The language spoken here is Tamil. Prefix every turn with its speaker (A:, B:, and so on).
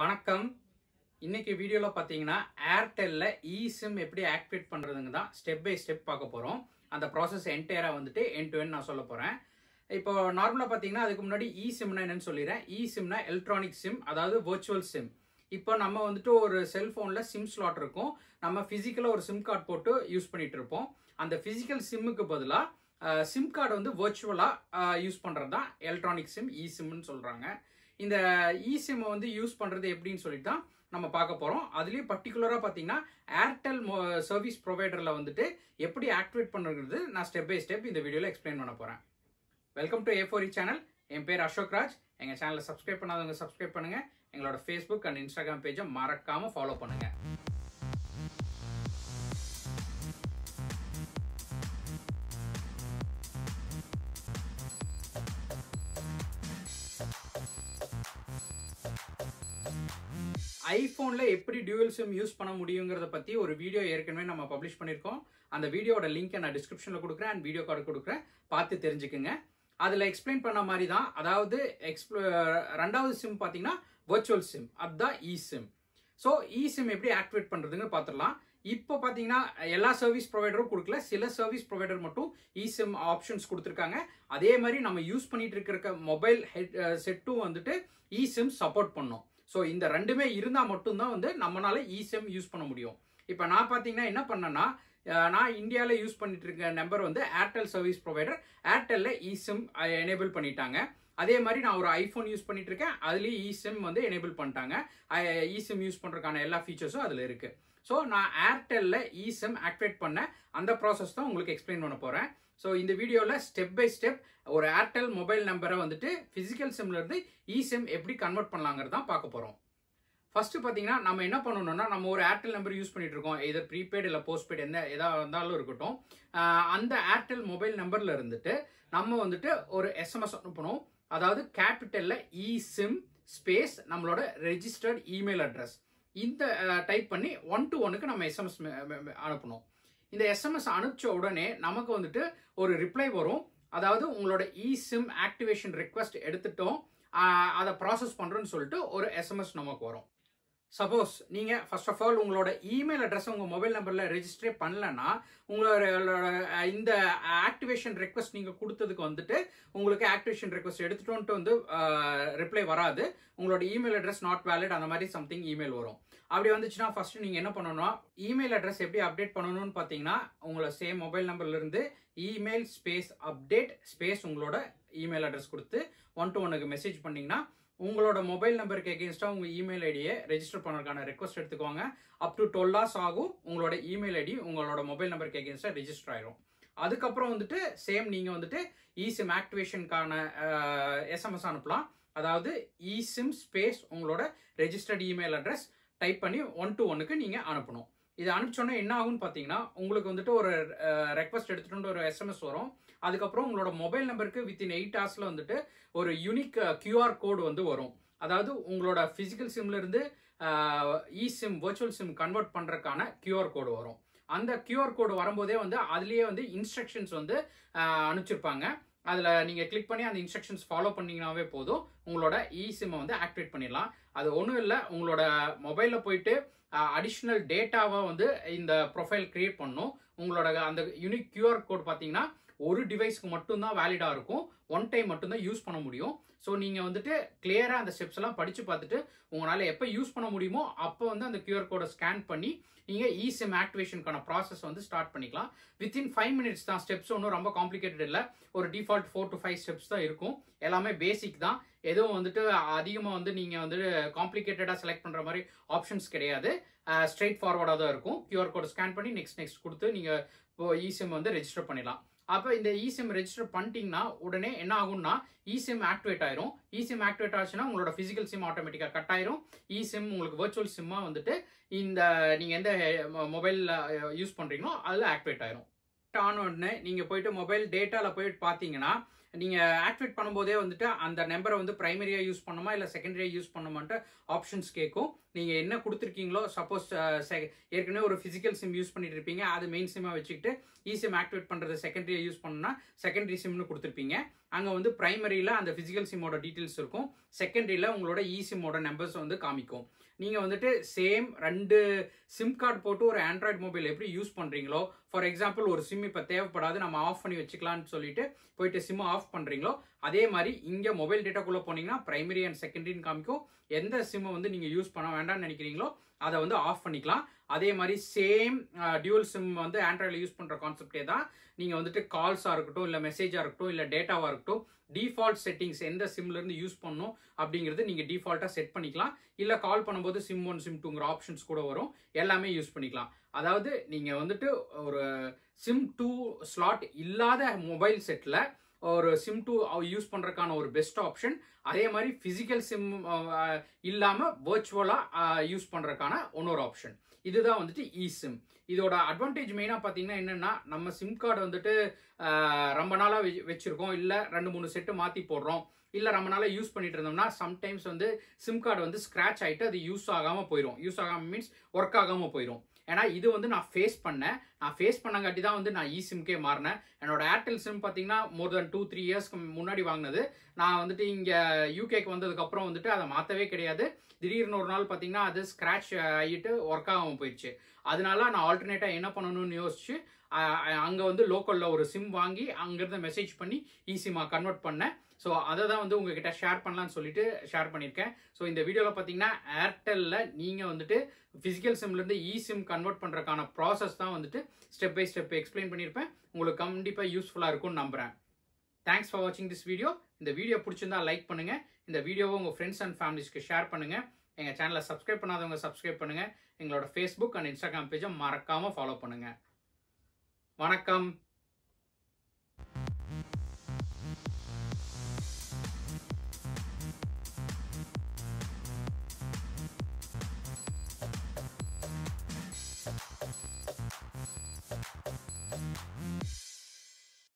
A: வணக்கம் இன்னைக்கு வீடியோவில் பார்த்தீங்கன்னா ஏர்டெல்லில் இ சிம் எப்படி ஆக்டிவேட் பண்ணுறதுங்க தான் ஸ்டெப் பை ஸ்டெப் பார்க்க போகிறோம் அந்த ப்ராசஸ் என்டையராக வந்துட்டு என் டு என் நான் சொல்ல போகிறேன் இப்போ நார்மலாக பார்த்தீங்கன்னா அதுக்கு முன்னாடி இ என்னன்னு சொல்லிடுறேன் இ எலக்ட்ரானிக் சிம் அதாவது வர்ச்சுவல் சிம் இப்போ நம்ம வந்துட்டு ஒரு செல்ஃபோனில் சிம் ஸ்லாட் இருக்கும் நம்ம ஃபிசிக்கலாக ஒரு சிம் கார்டு போட்டு யூஸ் பண்ணிகிட்டு இருப்போம் அந்த ஃபிசிக்கல் சிம்முக்கு பதிலாக சிம் கார்டு வந்து வர்ச்சுவலாக யூஸ் பண்ணுறது தான் எலக்ட்ரானிக் சிம் இ சிம்னு சொல்கிறாங்க இந்த இசிம் வந்து யூஸ் பண்ணுறது எப்படின்னு சொல்லிட்டு தான் நம்ம பார்க்க போகிறோம் அதுலேயும் பர்டிகுலராக பார்த்தீங்கன்னா ஏர்டெல் சர்வீஸ் ப்ரொவைடரில் வந்துட்டு எப்படி ஆக்டிவேட் பண்ணுறது நான் ஸ்டெப் பை ஸ்டெப் இந்த வீடியோவில் எக்ஸ்பிளைன் பண்ண போகிறேன் வெல்கம் டு ஏ ஃபோரி சேனல் என் பேர் அசோக் ராஜ் எங்கள் சேனலை சப்ஸ்கிரைப் பண்ணாதவங்க சப்ஸ்கிரைப் பண்ணுங்கள் எங்களோட ஃபேஸ்புக் அண்ட் இன்ஸ்டாகிராம் பேஜை மறக்காமல் ஃபாலோ பண்ணுங்கள் ஐஃபோனில் எப்படி டியூவல் சிம் யூஸ் பண்ண முடியுங்கிறத பற்றி ஒரு வீடியோ ஏற்கனவே நம்ம பப்ளிஷ் பண்ணியிருக்கோம் அந்த வீடியோட லிங்க்கை நான் டிஸ்கிரிப்ஷனில் கொடுக்குறேன் அண்ட் வீடியோ கார்டு கொடுக்குறேன் பார்த்து தெரிஞ்சுக்குங்க அதில் எக்ஸ்பிளைன் பண்ண மாதிரி தான் அதாவது எக்ஸ்ப்ளோ ரெண்டாவது சிம் பார்த்தீங்கன்னா வர்ச்சுவல் சிம் அதுதான் e SIM so e SIM எப்படி ஆக்டிவேட் பண்ணுறதுன்னு பார்த்துடலாம் இப்போ பார்த்தீங்கன்னா எல்லா சர்வீஸ் ப்ரொவைடரும் கொடுக்கல சில சர்வீஸ் ப்ரொவைடர் மட்டும் இ சிம் ஆப்ஷன்ஸ் கொடுத்துருக்காங்க அதே மாதிரி நம்ம யூஸ் பண்ணிட்டு இருக்கிற மொபைல் ஹெட் செட்டும் வந்துட்டு இ சிம் சப்போர்ட் பண்ணும் ஸோ இந்த ரெண்டுமே இருந்தால் மட்டும்தான் வந்து நம்மளால இசிஎம் யூஸ் பண்ண முடியும் இப்போ நான் பார்த்தீங்கன்னா என்ன பண்ணேன்னா நான் இந்தியாவில் யூஸ் பண்ணிட்டு இருக்க நம்பர் வந்து ஏர்டெல் சர்வீஸ் ப்ரொவைடர் ஏர்டெல்ல இசிம் எனேபிள் பண்ணிட்டாங்க அதே மாதிரி நான் ஒரு ஐஃபோன் யூஸ் பண்ணிட்டு இருக்கேன் அதுலேயும் இசிம் வந்து எனேபிள் பண்ணிட்டாங்க இசிம் யூஸ் பண்ணுறதுக்கான எல்லா ஃபீச்சர்ஸும் அதில் இருக்குது ஸோ நான் ஏர்டெல்ல இசிம் ஆக்டிவேட் பண்ண அந்த ப்ராசஸ் தான் உங்களுக்கு எக்ஸ்பிளைன் பண்ண போகிறேன் ஸோ இந்த வீடியோவில் ஸ்டெப் பை ஸ்டெப் ஒரு ஏர்டெல் மொபைல் நம்பரை வந்துட்டு ஃபிசிக்கல் சிம்லேருந்து இ சிம் எப்படி கன்வெர்ட் பண்ணலாங்கிறது தான் பார்க்க போகிறோம் ஃபஸ்ட்டு பார்த்தீங்கன்னா நம்ம என்ன பண்ணணும்னா நம்ம ஒரு ஏர்டெல் நம்பர் யூஸ் பண்ணிகிட்டு இருக்கோம் இது ப்ரீபெய்டு இல்லை போஸ்ட்பெய்டு எந்த எதாக இருந்தாலும் இருக்கட்டும் அந்த ஏர்டெல் மொபைல் நம்பரில் இருந்துட்டு நம்ம வந்துட்டு ஒரு எஸ்எம்எஸ் அனுப்பணும் அதாவது கேபிட்டலில் இ சிம் ஸ்பேஸ் நம்மளோட ரெஜிஸ்டர்ட் இமெயில் அட்ரஸ் இந்த டைப் பண்ணி ஒன் டு ஒனுக்கு நம்ம எஸ்எம்எஸ் அனுப்பணும் இந்த எஸ்எம்எஸ் அனுப்பிச்ச உடனே நமக்கு வந்துட்டு ஒரு ரிப்ளை வரும் அதாவது உங்களோட இ சிம் ஆக்டிவேஷன் ரிக்வஸ்ட் எடுத்துட்டோம் அதை ப்ராசஸ் பண்ணுறோன்னு சொல்லிட்டு ஒரு எஸ்எம்எஸ் நமக்கு வரும் சப்போஸ் நீங்கள் ஃபர்ஸ்ட் ஆஃப் ஆல் உங்களோட இமெயில் அட்ரஸ் உங்கள் மொபைல் நம்பரில் ரெஜிஸ்டரே பண்ணலன்னா உங்களோட இந்த ஆக்டிவேஷன் ரெக்வஸ்ட் நீங்கள் கொடுத்ததுக்கு வந்துட்டு உங்களுக்கு ஆக்டிவேஷன் ரெக்வஸ்ட் எடுத்துட்டோன்ட்டு வந்து ரிப்ளை வராது உங்களோட இமெயில் அட்ரஸ் நாட் வேலிட் அந்த மாதிரி சம்திங் இமெயில் வரும் அப்படி வந்துச்சுன்னா ஃபர்ஸ்ட் நீங்கள் என்ன பண்ணணும் இமெயில் அட்ரஸ் எப்படி அப்டேட் பண்ணணும்னு பார்த்தீங்கன்னா உங்களோட சேம் மொபைல் நம்பர்லேருந்து இமெயில் ஸ்பேஸ் அப்டேட் ஸ்பேஸ் உங்களோட இமெயில் அட்ரஸ் கொடுத்து ஒன் டு ஒனுக்கு மெசேஜ் பண்ணிங்கன்னா உங்களோட மொபைல் நம்பருக்கு எகேன்ஸ்டாக உங்கள் இமெயில் ஐடியை ரெஜிஸ்டர் பண்ணுறதுக்கான ரெக்வஸ்ட் எடுத்துக்கோங்க அப் டு டுவெல் ஹார்ஸ் ஆகும் உங்களோட இமெயில் ஐடி உங்களோட மொபைல் நம்பருக்கு எகேன்ஸ்டாக ரெஜிஸ்டர் ஆயிரும் அதுக்கப்புறம் வந்துட்டு சேம் நீங்கள் வந்துட்டு இசிம் ஆக்டிவேஷனுக்கான எஸ்எம்எஸ் அனுப்பலாம் அதாவது இசிம் ஸ்பேஸ் உங்களோட ரெஜிஸ்டர்ட் இமெயில் அட்ரஸ் டைப் பண்ணி ஒன் டு ஒன்னுக்கு நீங்கள் அனுப்பணும் இதை அனுப்பிச்சோன்னே என்ன ஆகும்னு பார்த்தீங்கன்னா உங்களுக்கு வந்துட்டு ஒரு ரெக்வஸ்ட் எடுத்துகிட்டு ஒரு எஸ்எம்எஸ் வரும் அதுக்கப்புறம் உங்களோட மொபைல் நம்பருக்கு வித்தின் எயிட் ஹவர்ஸில் வந்துட்டு ஒரு யூனிக் கியூஆர் கோடு வந்து வரும் அதாவது உங்களோட ஃபிசிக்கல் சிம்லேருந்து e SIM virtual SIM convert பண்ணுறதுக்கான கியூஆர் கோடு வரும் அந்த கியூஆர் கோடு வரும்போதே வந்து அதுலேயே வந்து இன்ஸ்ட்ரக்ஷன்ஸ் வந்து அனுப்பிச்சிருப்பாங்க அதில் நீங்கள் கிளிக் பண்ணி அந்த இன்ஸ்ட்ரக்ஷன்ஸ் ஃபாலோ பண்ணிங்கனாவே போதும் உங்களோட இ சிம்மை வந்து ஆக்டிவேட் பண்ணிடலாம் அது ஒன்றும் இல்லை உங்களோட மொபைலில் போயிட்டு அடிஷ்னல் டேட்டாவை வந்து இந்த ப்ரொஃபைல் க்ரியேட் பண்ணும் உங்களோட அந்த யூனிக் கியூஆர் கோட் பார்த்தீங்கன்னா ஒரு டிவைஸ்க்கு மட்டும்தான் வேலிடாக இருக்கும் ஒன் டைம் மட்டும்தான் யூஸ் பண்ண முடியும் ஸோ நீங்கள் வந்துட்டு கிளியராக அந்த ஸ்டெப்ஸ் எல்லாம் படித்து பார்த்துட்டு உங்களால் எப்போ யூஸ் பண்ண முடியுமோ அப்போ வந்து அந்த கியூஆர் கோடை ஸ்கேன் பண்ணி நீங்கள் இசிஎம் ஆக்டிவேஷனுக்கான ப்ராசஸ் வந்து ஸ்டார்ட் பண்ணிக்கலாம் வித்தின் ஃபைவ் மினிட்ஸ் தான் ஸ்டெப்ஸ் ஒன்றும் ரொம்ப காம்ப்ளிகேட்டட் இல்லை ஒரு default four to five steps தான் இருக்கும் எல்லாமே பேசிக் தான் எதுவும் வந்துட்டு அதிகமாக வந்து நீங்கள் வந்து காம்ப்ளிகேட்டடாக செலக்ட் பண்ணுற மாதிரி ஆப்ஷன்ஸ் கிடையாது ஸ்ட்ரெயிட் ஃபார்வர்டாக தான் இருக்கும் கியூஆர் கோட் ஸ்கேன் பண்ணி நெக்ஸ்ட் நெக்ஸ்ட் கொடுத்து நீங்கள் இசிஎம் வந்து ரெஜிஸ்டர் பண்ணிடலாம் அப்போ இந்த இசிஎம் e ரெஜிஸ்டர் பண்ணிட்டீங்கன்னா உடனே என்ன ஆகும்னா இசிஎம் e ஆக்டிவேட் ஆயிரும் இசிஎம் e ஆக்டிவேட் ஆச்சுன்னா உங்களோட ஃபிசிக்கல் சிம் ஆட்டோமேட்டிக்காக கட் ஆயிரும் இசிஎம் உங்களுக்கு வெர்ச்சுவல் சிம்மாக வந்துட்டு இந்த நீங்கள் எந்த மொபைலில் யூஸ் பண்ணுறீங்களோ அதில் ஆக்டிவேட் ஆயிரும் ஆன உடனே நீங்கள் போயிட்டு மொபைல் டேட்டாவில் போயிட்டு பார்த்தீங்கன்னா நீங்கள் ஆக்டிவேட் பண்ணும்போதே வந்துட்டு அந்த நம்பரை வந்து ப்ரைமரியாக யூஸ் பண்ணுமா இல்லை செகண்டரியாக யூஸ் பண்ணுமான்ட்டு ஆப்ஷன்ஸ் கேட்கும் நீங்கள் என்ன கொடுத்துருக்கீங்களோ சப்போஸ் ஏற்கனவே ஒரு ஃபிசிக்கல் சிம் யூஸ் பண்ணிட்டு இருப்பீங்க அது மெயின் சிம்மாக வச்சுக்கிட்டு இ சிம் ஆக்டிவேட் பண்ணுறது செகண்டரியை யூஸ் பண்ணணும்னா செகண்டரி சிம்னு கொடுத்துருப்பீங்க அங்கே வந்து ப்ரைமரியில் அந்த ஃபிசிக்கல் சிம்மோட டீட்டெயில்ஸ் இருக்கும் செகண்டரியில் உங்களோட இ சிம்மோட நம்பர்ஸ் வந்து காமிக்கும் நீங்கள் வந்துட்டு சேம் ரெண்டு சிம் கார்டு போட்டு ஒரு ஆண்ட்ராய்டு மொபைல் எப்படி யூஸ் பண்ணுறீங்களோ ஃபார் எக்ஸாம்பிள் ஒரு சிம் இப்போ தேவைப்படாது நம்ம ஆஃப் பண்ணி வச்சுக்கலான்னு சொல்லிட்டு போயிட்டு சிம்மை ஆஃப் பண்ணுறீங்களோ அதே மாதிரி இங்கே மொபைல் டேட்டாக்குள்ளே போனீங்கன்னா ப்ரைமரி அண்ட் செகண்டரின்னு காமிக்கும் எந்த சிம்மை வந்து நீங்கள் யூஸ் பண்ண வேண்டாம்னு நினைக்கிறீங்களோ அதை வந்து ஆஃப் பண்ணிக்கலாம் அதே மாதிரி சேம் டியூல் சிம் வந்து ஆண்ட்ராய்டில் யூஸ் பண்ணுற கான்செப்டே தான் நீங்கள் வந்துட்டு கால்ஸாக இருக்கட்டும் இல்லை மெசேஜாக இருக்கட்டும் இல்லை டேட்டாவாக இருக்கட்டும் டிஃபால்ட் செட்டிங்ஸ் எந்த இருந்து யூஸ் பண்ணும் அப்படிங்கிறது நீங்கள் டிஃபால்ட்டா செட் பண்ணிக்கலாம் இல்லை கால் பண்ணும்போது சிம் ஒன் சிம் டூங்கிற ஆப்ஷன்ஸ் கூட வரும் எல்லாமே யூஸ் பண்ணிக்கலாம் அதாவது நீங்கள் வந்துட்டு ஒரு சிம் டூ ஸ்லாட் இல்லாத மொபைல் செட்டில் ஒரு சிம் டூ யூஸ் பண்ணுறதுக்கான ஒரு பெஸ்ட் ஆப்ஷன் அதே மாதிரி ஃபிசிக்கல் சிம் இல்லாமல் வேர்ச்சுவலாக யூஸ் பண்ணுறதுக்கான ஒன்னொரு ஆப்ஷன் இதுதான் வந்துட்டு இ சிம் இதோட அட்வான்டேஜ் மெயினாக பார்த்தீங்கன்னா என்னென்னா நம்ம சிம் கார்டு வந்துட்டு ரொம்ப நாளாக வச்சுருக்கோம் இல்லை ரெண்டு மூணு செட்டு மாற்றி போடுறோம் இல்லை ரொம்ப நாளாக யூஸ் பண்ணிட்டு இருந்தோம்னா சம்டைம்ஸ் வந்து சிம் கார்டு வந்து ஸ்க்ராச் ஆகிட்டு அது யூஸ் ஆகாமல் போயிடும் யூஸ் ஆகாமல் மீன்ஸ் ஒர்க் ஆகாமல் போயிடும் ஏன்னா இது வந்து நான் ஃபேஸ் பண்ணேன் நான் ஃபேஸ் பண்ணங்காட்டி தான் வந்து நான் இ சிம்கே மாறினேன் என்னோட ஏர்டெல் சிம் பார்த்தீங்கன்னா மோர் தென் டூ த்ரீ இயர்ஸ்க்கு முன்னாடி வாங்கினது நான் வந்துட்டு இங்கே யூகேக்கு வந்ததுக்கப்புறம் வந்துட்டு அதை மாற்றவே கிடையாது திடீர்னு ஒரு நாள் பார்த்தீங்கன்னா அது ஸ்க்ராட்ச் ஆகிட்டு ஒர்க் ஆகாமல் போயிடுச்சு அதனால நான் ஆல்டர்னேட்டாக என்ன பண்ணணும்னு யோசிச்சு அங்கே வந்து லோக்கலில் ஒரு சிம் வாங்கி அங்கேருந்து மெசேஜ் பண்ணி ஈஸிமாக கன்வெர்ட் பண்ணேன் ஸோ அதை தான் வந்து உங்ககிட்ட ஷேர் பண்ணலான்னு சொல்லிட்டு ஷேர் பண்ணியிருக்கேன் ஸோ இந்த வீடியோவில் பார்த்தீங்கன்னா ஏர்டெல்லில் நீங்கள் வந்துட்டு ஃபிசிக்கல் சிம்லேருந்து இ சிம் கன்வெர்ட் பண்ணுறதுக்கான ப்ராசஸ் தான் வந்துட்டு ஸ்டெப் பை ஸ்டெப் எக்ஸ்பிளைன் பண்ணியிருப்பேன் உங்களுக்கு கண்டிப்பாக யூஸ்ஃபுல்லாக இருக்கும்னு நம்புகிறேன் தேங்க்ஸ் ஃபார் வாட்சிங் திஸ் வீடியோ இந்த வீடியோ பிடிச்சிருந்தா லைக் பண்ணுங்கள் இந்த வீடியோவை உங்கள் ஃப்ரெண்ட்ஸ் அண்ட் ஃபேமிலிஸ்க்கு ஷேர் பண்ணுங்கள் எங்கள் சேனலை சப்ஸ்கிரைப் பண்ணாதவங்க சப்ஸ்கிரைப் பண்ணுங்கள் எங்களோட ஃபேஸ்புக் அண்ட் இன்ஸ்டாகிராம் பேஜை மறக்காமல் ஃபாலோ பண்ணுங்கள் வணக்கம்